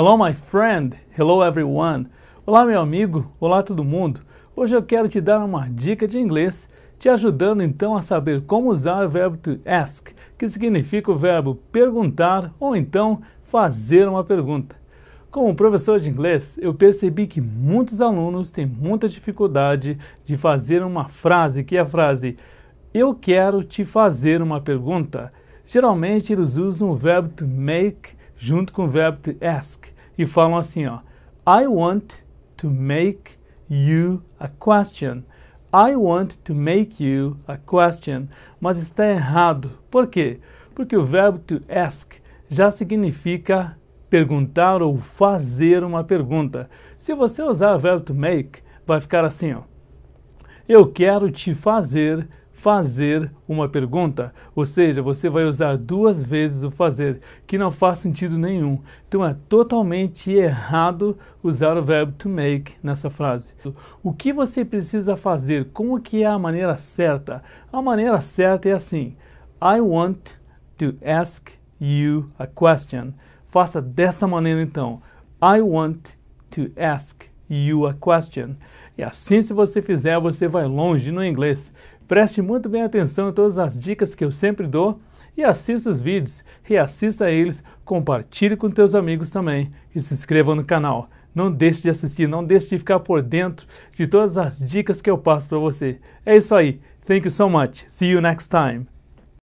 Hello, my friend. Hello, everyone. Olá, meu amigo. Olá, todo mundo. Hoje eu quero te dar uma dica de inglês, te ajudando então a saber como usar o verbo to ask, que significa o verbo perguntar ou então fazer uma pergunta. Como professor de inglês, eu percebi que muitos alunos têm muita dificuldade de fazer uma frase, que é a frase eu quero te fazer uma pergunta. Geralmente eles usam o verbo to make junto com o verbo to ask e falam assim, ó, I want to make you a question. I want to make you a question. Mas está errado. Por quê? Porque o verbo to ask já significa perguntar ou fazer uma pergunta. Se você usar o verbo to make, vai ficar assim, ó. Eu quero te fazer fazer uma pergunta, ou seja, você vai usar duas vezes o fazer, que não faz sentido nenhum. Então é totalmente errado usar o verbo to make nessa frase. O que você precisa fazer? Como que é a maneira certa? A maneira certa é assim: I want to ask you a question. Faça dessa maneira então. I want to ask you a question. E assim, se você fizer, você vai longe no inglês. Preste muito bem atenção a todas as dicas que eu sempre dou e assista os vídeos, reassista a eles, compartilhe com teus amigos também e se inscreva no canal. Não deixe de assistir, não deixe de ficar por dentro de todas as dicas que eu passo para você. É isso aí. Thank you so much. See you next time.